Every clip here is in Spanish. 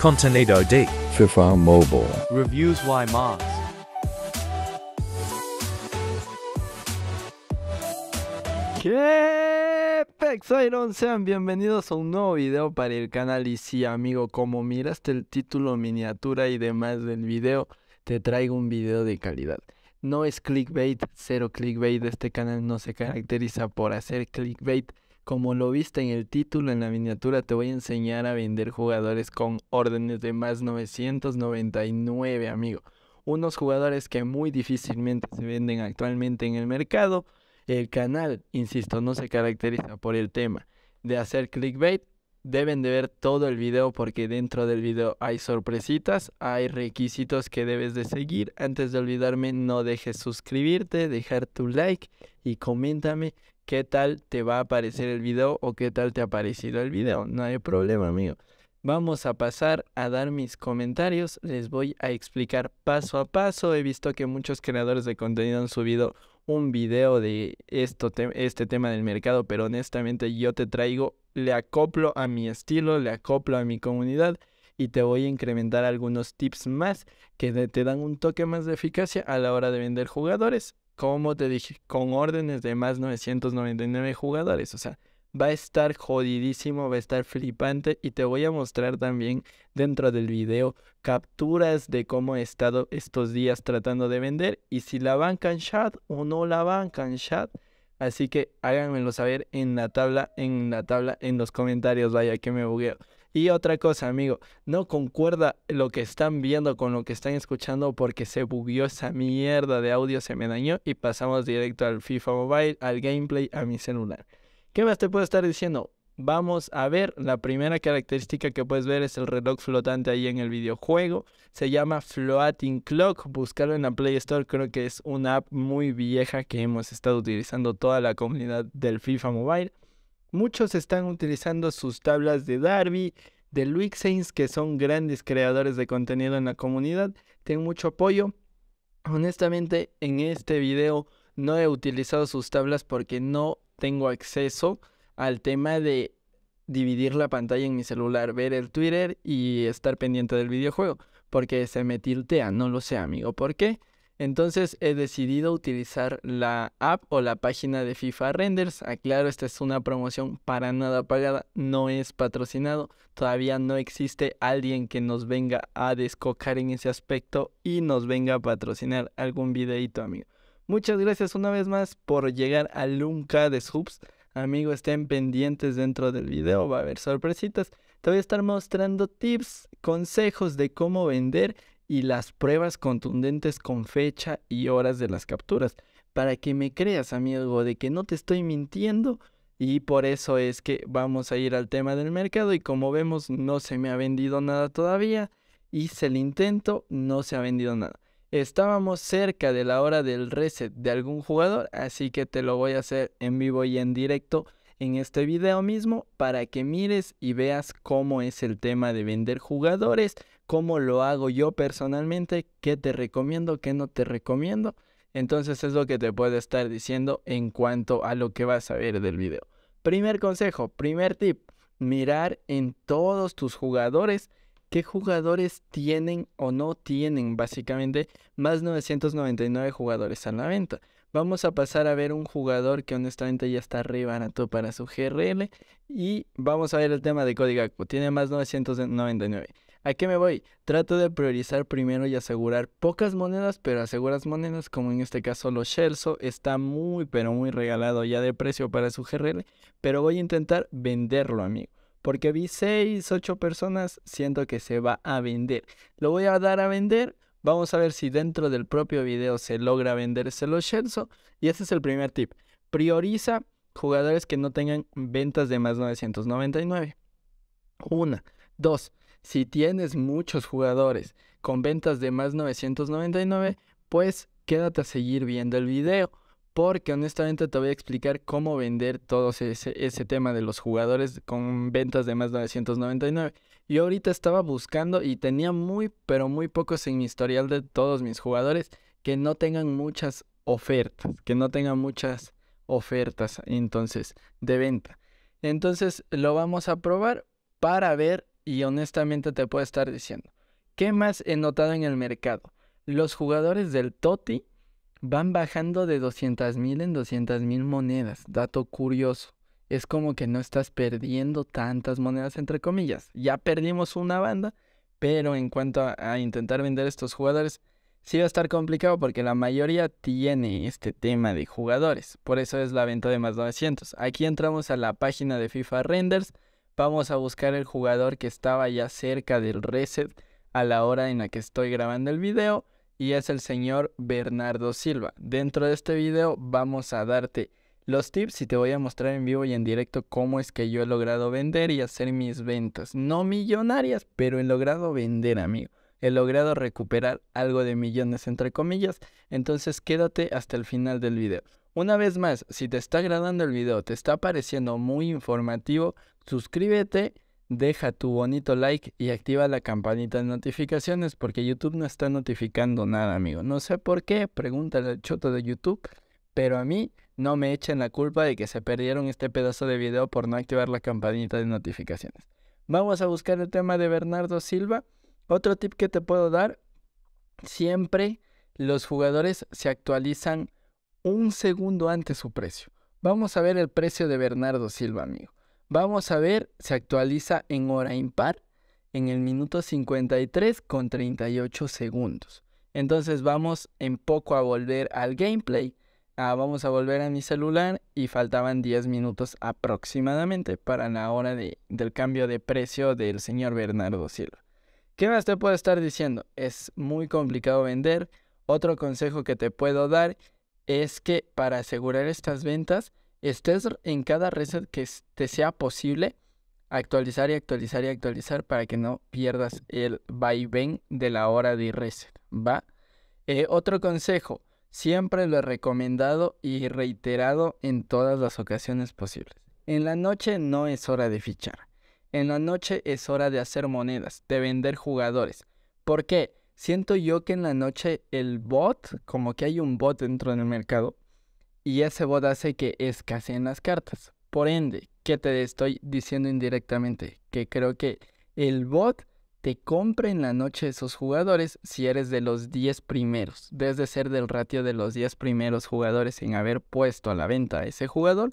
Contenido D. FIFA Mobile. Reviews Y Mars. ¿Qué Sean bienvenidos a un nuevo video para el canal y si amigo, como miraste el título, miniatura y demás del video, te traigo un video de calidad. No es clickbait, cero clickbait, este canal no se caracteriza por hacer clickbait, como lo viste en el título, en la miniatura, te voy a enseñar a vender jugadores con órdenes de más 999, amigo. Unos jugadores que muy difícilmente se venden actualmente en el mercado. El canal, insisto, no se caracteriza por el tema de hacer clickbait. Deben de ver todo el video porque dentro del video hay sorpresitas, hay requisitos que debes de seguir. Antes de olvidarme, no dejes suscribirte, dejar tu like y coméntame qué tal te va a aparecer el video o qué tal te ha parecido el video. No hay problema, amigo. Vamos a pasar a dar mis comentarios. Les voy a explicar paso a paso. He visto que muchos creadores de contenido han subido un video de esto, este tema del mercado, pero honestamente yo te traigo, le acoplo a mi estilo, le acoplo a mi comunidad y te voy a incrementar algunos tips más que te dan un toque más de eficacia a la hora de vender jugadores como te dije, con órdenes de más 999 jugadores. O sea, va a estar jodidísimo, va a estar flipante y te voy a mostrar también dentro del video capturas de cómo he estado estos días tratando de vender y si la bancan chat o no la bancan chat. Así que háganmelo saber en la tabla, en la tabla, en los comentarios, vaya que me bugueo. Y otra cosa, amigo, no concuerda lo que están viendo con lo que están escuchando porque se bugueó esa mierda de audio, se me dañó y pasamos directo al FIFA Mobile, al gameplay, a mi celular. ¿Qué más te puedo estar diciendo? Vamos a ver, la primera característica que puedes ver es el reloj flotante ahí en el videojuego. Se llama Floating Clock, buscarlo en la Play Store, creo que es una app muy vieja que hemos estado utilizando toda la comunidad del FIFA Mobile. Muchos están utilizando sus tablas de Darby, de Luke Saints, que son grandes creadores de contenido en la comunidad. Tengo mucho apoyo. Honestamente, en este video no he utilizado sus tablas porque no tengo acceso al tema de dividir la pantalla en mi celular, ver el Twitter y estar pendiente del videojuego. Porque se me tiltea, no lo sé, amigo. ¿Por qué? Entonces he decidido utilizar la app o la página de FIFA Renders. Aclaro, esta es una promoción para nada pagada, no es patrocinado. Todavía no existe alguien que nos venga a descocar en ese aspecto y nos venga a patrocinar algún videito, amigo. Muchas gracias una vez más por llegar al LUNCA de Subs. amigo. estén pendientes dentro del video, va a haber sorpresitas. Te voy a estar mostrando tips, consejos de cómo vender y las pruebas contundentes con fecha y horas de las capturas, para que me creas, amigo, de que no te estoy mintiendo. Y por eso es que vamos a ir al tema del mercado y como vemos no se me ha vendido nada todavía. Hice el intento, no se ha vendido nada. Estábamos cerca de la hora del reset de algún jugador, así que te lo voy a hacer en vivo y en directo en este video mismo para que mires y veas cómo es el tema de vender jugadores, cómo lo hago yo personalmente, qué te recomiendo, qué no te recomiendo. Entonces es lo que te puedo estar diciendo en cuanto a lo que vas a ver del video. Primer consejo, primer tip, mirar en todos tus jugadores qué jugadores tienen o no tienen, básicamente, más 999 jugadores a la venta. Vamos a pasar a ver un jugador que honestamente ya está re barato para su GRL. Y vamos a ver el tema de Código Tiene más 999. ¿A qué me voy? Trato de priorizar primero y asegurar pocas monedas, pero aseguras monedas, como en este caso los Shelso, está muy pero muy regalado ya de precio para su GRL, pero voy a intentar venderlo, amigos porque vi 6, 8 personas, siento que se va a vender. Lo voy a dar a vender, vamos a ver si dentro del propio video se logra venderse los Y ese es el primer tip. Prioriza jugadores que no tengan ventas de más 999. Una. Dos. Si tienes muchos jugadores con ventas de más 999, pues quédate a seguir viendo el video porque honestamente te voy a explicar cómo vender todo ese, tema de los jugadores con ventas de más de 999. Yo ahorita estaba buscando y tenía muy, pero muy pocos en mi historial de todos mis jugadores que no tengan muchas ofertas, que no tengan muchas ofertas entonces de venta. Entonces lo vamos a probar para ver y honestamente te puedo estar diciendo, ¿qué más he notado en el mercado? Los jugadores del Toti van bajando de 200.000 en 200.000 monedas. Dato curioso. Es como que no estás perdiendo tantas monedas, entre comillas. Ya perdimos una banda, pero en cuanto a, intentar vender estos jugadores, sí va a estar complicado porque la mayoría tiene este tema de jugadores. Por eso es la venta de más 900. Aquí entramos a la página de FIFA Renders. Vamos a buscar el jugador que estaba ya cerca del reset a la hora en la que estoy grabando el video y es el señor Bernardo Silva. Dentro de este video vamos a darte los tips y te voy a mostrar en vivo y en directo cómo es que yo he logrado vender y hacer mis ventas. No millonarias, pero he logrado vender, amigo. He logrado recuperar algo de millones, entre comillas. Entonces quédate hasta el final del video. Una vez más, si te está agradando el video, te está pareciendo muy informativo, suscríbete deja tu bonito like y activa la campanita de notificaciones porque YouTube no está notificando nada, amigo. No sé por qué, pregúntale al choto de YouTube, pero a mí no me echen la culpa de que se perdieron este pedazo de video por no activar la campanita de notificaciones. Vamos a buscar el tema de Bernardo Silva. Otro tip que te puedo dar, siempre los jugadores se actualizan un segundo antes su precio. Vamos a ver el precio de Bernardo Silva, amigo. Vamos a ver, se actualiza en hora impar en el minuto 53 con 38 segundos. Entonces vamos en poco a volver al gameplay. Ah, vamos a volver a mi celular y faltaban 10 minutos aproximadamente para la hora del cambio de precio del señor Bernardo Silva. ¿Qué más te puedo estar diciendo? Es muy complicado vender. Otro consejo que te puedo dar es que para asegurar estas ventas estés en cada reset que te sea posible, actualizar y actualizar y actualizar para que no pierdas el vaivén de la hora de reset, ¿va? Eh, otro consejo, siempre lo he recomendado y reiterado en todas las ocasiones posibles. En la noche no es hora de fichar. En la noche es hora de hacer monedas, de vender jugadores. ¿Por qué? Siento yo que en la noche el bot, como que hay un bot dentro del mercado, y ese bot hace que escaseen las cartas. Por ende, ¿qué te estoy diciendo indirectamente? Que creo que el bot te compra en la noche esos jugadores si eres de los 10 primeros. Debes de ser del ratio de los 10 primeros jugadores en haber puesto a la venta a ese jugador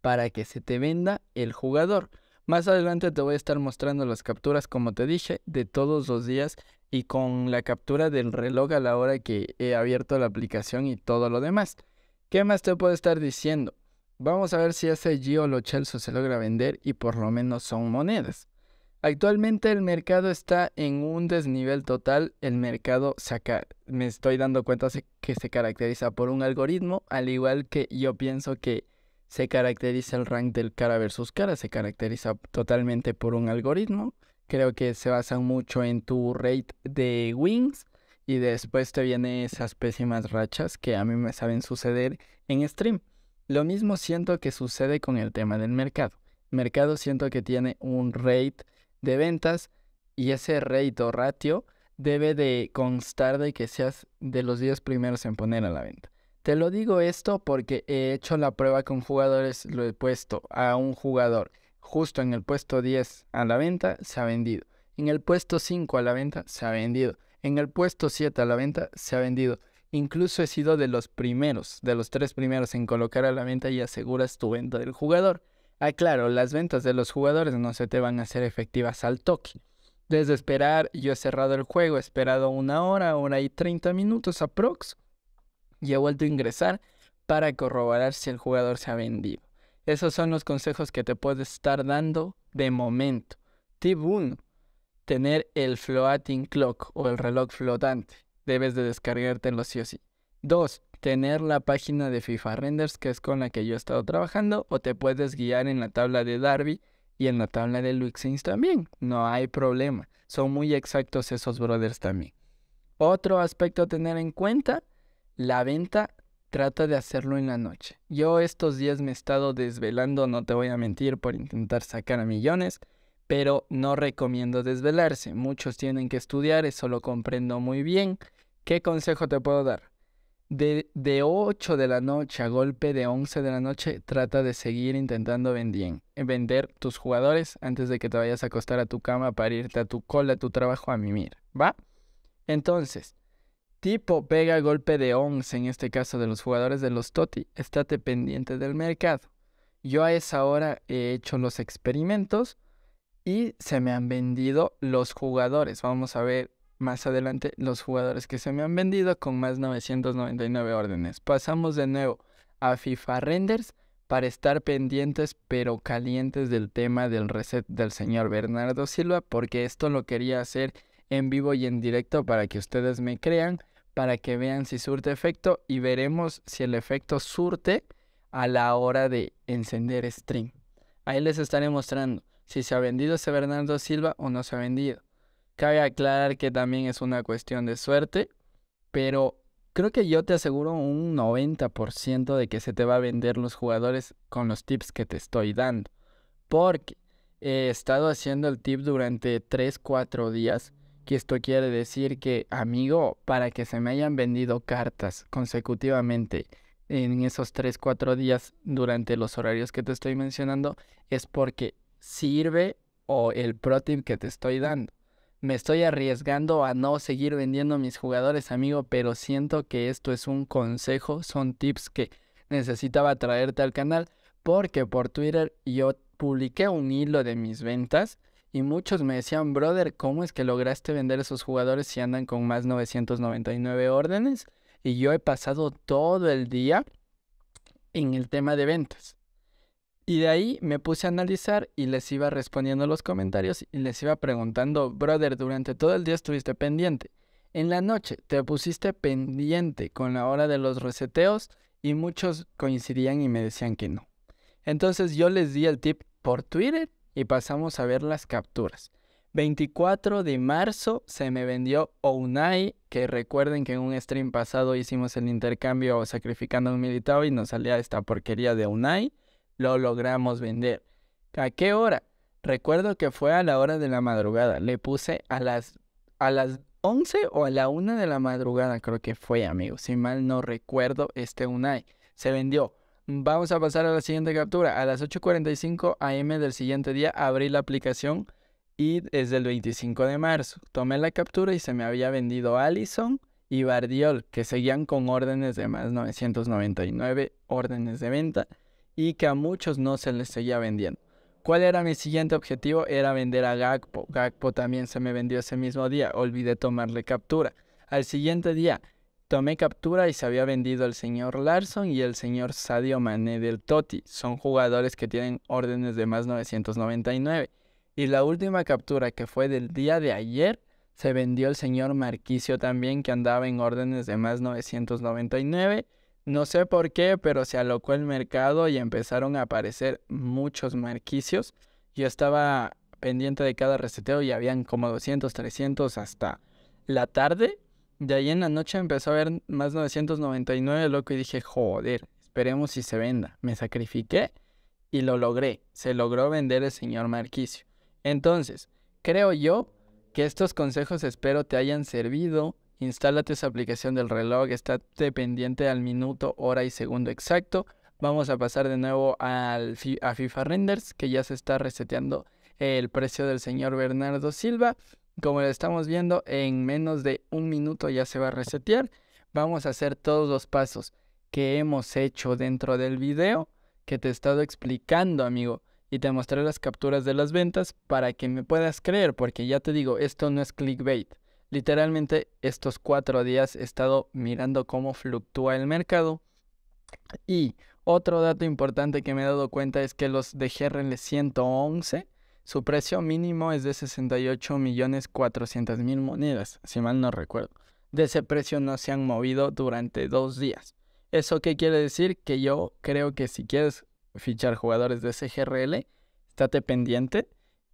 para que se te venda el jugador. Más adelante te voy a estar mostrando las capturas, como te dije, de todos los días y con la captura del reloj a la hora que he abierto la aplicación y todo lo demás. ¿Qué más te puedo estar diciendo? Vamos a ver si ese Lo Chelso se logra vender y por lo menos son monedas. Actualmente el mercado está en un desnivel total. El mercado me estoy dando cuenta que se caracteriza por un algoritmo, al igual que yo pienso que se caracteriza el rank del cara versus cara, se caracteriza totalmente por un algoritmo. Creo que se basan mucho en tu rate de Wings y después te vienen esas pésimas rachas que a mí me saben suceder en stream. Lo mismo siento que sucede con el tema del mercado. Mercado siento que tiene un rate de ventas y ese rate o ratio debe de constar de que seas de los 10 primeros en poner a la venta. Te lo digo esto porque he hecho la prueba con jugadores, lo he puesto a un jugador justo en el puesto 10 a la venta, se ha vendido. En el puesto 5 a la venta, se ha vendido. En el puesto 7 a la venta se ha vendido. Incluso he sido de los primeros, de los tres primeros en colocar a la venta y aseguras tu venta del jugador. Ah, claro, las ventas de los jugadores no se te van a hacer efectivas al toque. Desde esperar, yo he cerrado el juego, he esperado una hora, hora y 30 minutos aprox. Y he vuelto a ingresar para corroborar si el jugador se ha vendido. Esos son los consejos que te puedo estar dando de momento. Tip 1 tener el floating clock o el reloj flotante. Debes de descargarte sí o sí. Dos, tener la página de FIFA Renders, que es con la que yo he estado trabajando, o te puedes guiar en la tabla de Darby y en la tabla de Luxins también. No hay problema. Son muy exactos esos brothers también. Otro aspecto a tener en cuenta, la venta trata de hacerlo en la noche. Yo estos días me he estado desvelando, no te voy a mentir, por intentar sacar a millones pero no recomiendo desvelarse. Muchos tienen que estudiar, eso lo comprendo muy bien. ¿Qué consejo te puedo dar? De, 8 de la noche a golpe de 11 de la noche, trata de seguir intentando vender tus jugadores antes de que te vayas a acostar a tu cama para irte a tu cola, a tu trabajo, a mimir. ¿Va? Entonces, tipo pega golpe de 11, en este caso de los jugadores de los Toti, estate pendiente del mercado. Yo a esa hora he hecho los experimentos y se me han vendido los jugadores. Vamos a ver más adelante los jugadores que se me han vendido con más 999 órdenes. Pasamos de nuevo a FIFA Renders para estar pendientes pero calientes del tema del reset del señor Bernardo Silva porque esto lo quería hacer en vivo y en directo para que ustedes me crean, para que vean si surte efecto y veremos si el efecto surte a la hora de encender stream. Ahí les estaré mostrando si se ha vendido ese Bernardo Silva o no se ha vendido. Cabe aclarar que también es una cuestión de suerte, pero creo que yo te aseguro un 90% de que se te va a vender los jugadores con los tips que te estoy dando. Porque he estado haciendo el tip durante 3, 4 días, que esto quiere decir que, amigo, para que se me hayan vendido cartas consecutivamente en esos 3, 4 días durante los horarios que te estoy mencionando, es porque sirve o el pro tip que te estoy dando. Me estoy arriesgando a no seguir vendiendo mis jugadores, amigo, pero siento que esto es un consejo, son tips que necesitaba traerte al canal, porque por Twitter yo publiqué un hilo de mis ventas y muchos me decían, brother, ¿cómo es que lograste vender esos jugadores si andan con más 999 órdenes? Y yo he pasado todo el día en el tema de ventas. Y de ahí me puse a analizar y les iba respondiendo los comentarios y les iba preguntando, brother, durante todo el día estuviste pendiente. En la noche te pusiste pendiente con la hora de los reseteos y muchos coincidían y me decían que no. Entonces yo les di el tip por Twitter y pasamos a ver las capturas. 24 de marzo se me vendió Unai, que recuerden que en un stream pasado hicimos el intercambio sacrificando un militado y nos salía esta porquería de Unai lo logramos vender. ¿A qué hora? Recuerdo que fue a la hora de la madrugada. Le puse a las, a las 11 o a la 1 de la madrugada, creo que fue, amigo. Si mal no recuerdo, este Unai se vendió. Vamos a pasar a la siguiente captura. A las 8.45 am del siguiente día abrí la aplicación y desde el 25 de marzo tomé la captura y se me había vendido Allison y Bardiol, que seguían con órdenes de más 999 órdenes de venta y que a muchos no se les seguía vendiendo. ¿Cuál era mi siguiente objetivo? Era vender a Gakpo. Gakpo también se me vendió ese mismo día. Olvidé tomarle captura. Al siguiente día tomé captura y se había vendido el señor Larson y el señor Sadio Mané del Toti. Son jugadores que tienen órdenes de más 999. Y la última captura que fue del día de ayer se vendió el señor Marquicio también que andaba en órdenes de más 999 no sé por qué, pero se alocó el mercado y empezaron a aparecer muchos marquicios. Yo estaba pendiente de cada reseteo y habían como 200, 300 hasta la tarde. De ahí en la noche empezó a haber más 999, loco, y dije, joder, esperemos si se venda. Me sacrifiqué y lo logré. Se logró vender el señor Marquicio. Entonces, creo yo que estos consejos espero te hayan servido Instálate esa aplicación del reloj, está dependiente al minuto, hora y segundo exacto. Vamos a pasar de nuevo al, a FIFA Renders, que ya se está reseteando el precio del señor Bernardo Silva. Como lo estamos viendo, en menos de un minuto ya se va a resetear. Vamos a hacer todos los pasos que hemos hecho dentro del video que te he estado explicando, amigo. Y te mostré las capturas de las ventas para que me puedas creer, porque ya te digo, esto no es clickbait. Literalmente estos cuatro días he estado mirando cómo fluctúa el mercado. Y otro dato importante que me he dado cuenta es que los de GRL 111, su precio mínimo es de 68.400.000 monedas, si mal no recuerdo. De ese precio no se han movido durante dos días. ¿Eso qué quiere decir? Que yo creo que si quieres fichar jugadores de ese GRL, estate pendiente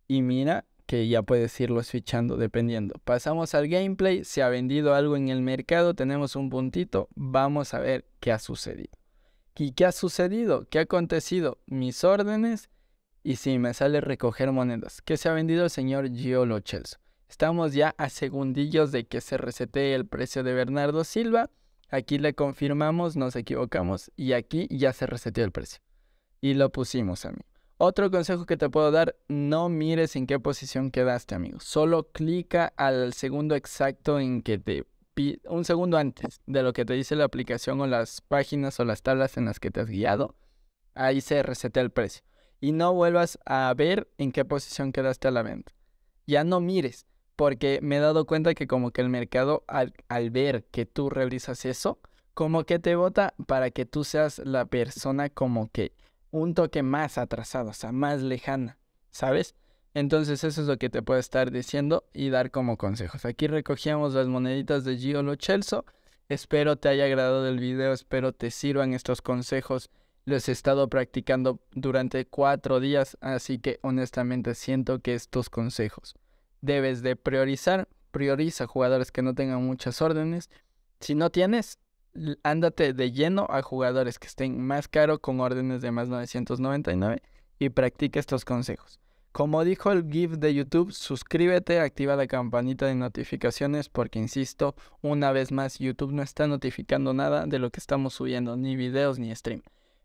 y mira que ya puedes irlo fichando dependiendo. Pasamos al gameplay, se ha vendido algo en el mercado, tenemos un puntito, vamos a ver qué ha sucedido. ¿Y qué ha sucedido? ¿Qué ha acontecido? Mis órdenes y si me sale recoger monedas. ¿Qué se ha vendido el señor Gio Chelso? Estamos ya a segundillos de que se resetee el precio de Bernardo Silva. Aquí le confirmamos, nos equivocamos y aquí ya se reseteó el precio. Y lo pusimos a mí. Otro consejo que te puedo dar, no mires en qué posición quedaste, amigo. Solo clica al segundo exacto en que te un segundo antes de lo que te dice la aplicación o las páginas o las tablas en las que te has guiado. Ahí se resetea el precio. Y no vuelvas a ver en qué posición quedaste a la venta. Ya no mires, porque me he dado cuenta que como que el mercado al, al ver que tú realizas eso, como que te vota para que tú seas la persona como que un toque más atrasado, o sea, más lejana, ¿sabes? Entonces eso es lo que te puedo estar diciendo y dar como consejos. Aquí recogíamos las moneditas de Gio Chelso. Espero te haya agradado el video, espero te sirvan estos consejos. Los he estado practicando durante cuatro días, así que honestamente siento que estos consejos debes de priorizar. Prioriza jugadores que no tengan muchas órdenes. Si no tienes, ándate de lleno a jugadores que estén más caro con órdenes de más 999 y practica estos consejos. Como dijo el GIF de YouTube, suscríbete, activa la campanita de notificaciones porque, insisto, una vez más YouTube no está notificando nada de lo que estamos subiendo, ni videos ni stream.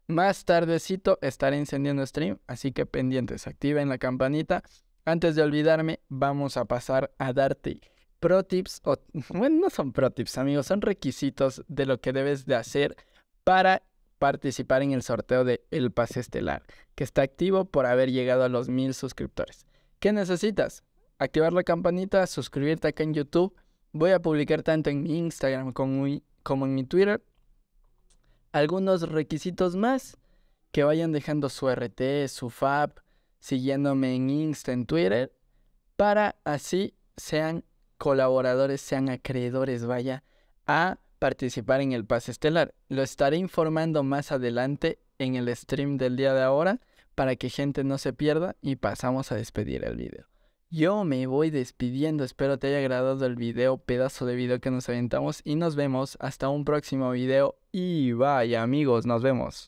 Más tardecito estaré encendiendo stream, así que pendientes, activen la campanita. Antes de olvidarme, vamos a pasar a darte pro tips, o bueno, no son pro tips, amigos, son requisitos de lo que debes de hacer para participar en el sorteo de El Pase Estelar, que está activo por haber llegado a los mil suscriptores. ¿Qué necesitas? Activar la campanita, suscribirte acá en YouTube. Voy a publicar tanto en mi Instagram como, como en mi Twitter algunos requisitos más que vayan dejando su RT, su FAB, siguiéndome en Insta, en Twitter, para así sean colaboradores sean acreedores, vaya, a participar en el pase estelar. Lo estaré informando más adelante en el stream del día de ahora para que gente no se pierda y pasamos a despedir el video. Yo me voy despidiendo, espero te haya agradado el video, pedazo de video que nos aventamos y nos vemos hasta un próximo video y vaya amigos, nos vemos.